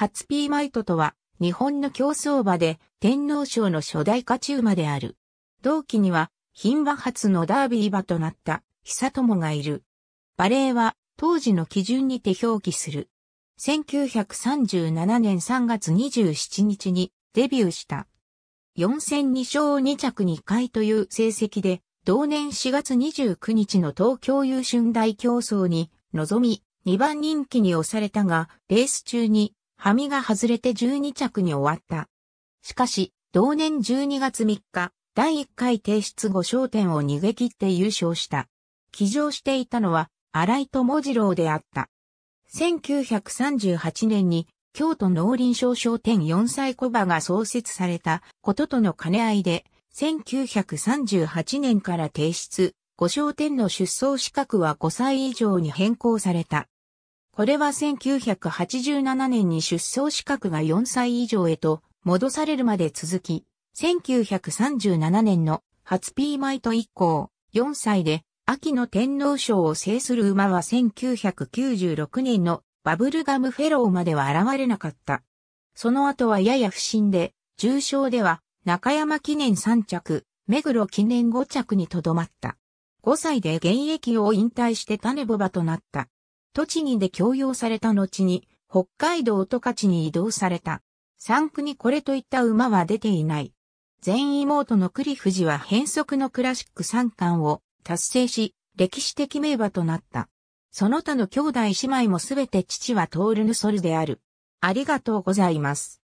初ピーマイトとは、日本の競走馬で天皇賞の初代勝ち馬である。同期には、牝馬初のダービー馬となった、久友がいる。馬齢は、当時の基準にて表記する。1937年3月27日にデビューした。4戦2勝2着2回という成績で、同年4月29日の東京優駿大競争に臨み、2番人気に押されたが、レース中にハミが外れて12着に終わった。しかし、同年12月3日、第1回提出後焦点を逃げ切って優勝した。騎乗していたのは、荒井智次郎であった。1938年に、京都農林商商店4歳小馬が創設されたこととの兼ね合いで、1938年から提出、5商店の出走資格は5歳以上に変更された。これは1987年に出走資格が4歳以上へと戻されるまで続き、1937年の初ピーマイト以降、4歳で秋の天皇賞を制する馬は1996年のバブルガムフェローまでは現れなかった。その後はやや不振で、重賞では中山記念3着、目黒記念5着にとどまった。5歳で現役を引退して種ボバとなった。栃木で強要された後に、北海道十勝に移動された。三区にこれといった馬は出ていない。全妹の栗藤は変則のクラシック三冠を達成し、歴史的名馬となった。その他の兄弟姉妹もすべて父はトールヌソルである。ありがとうございます。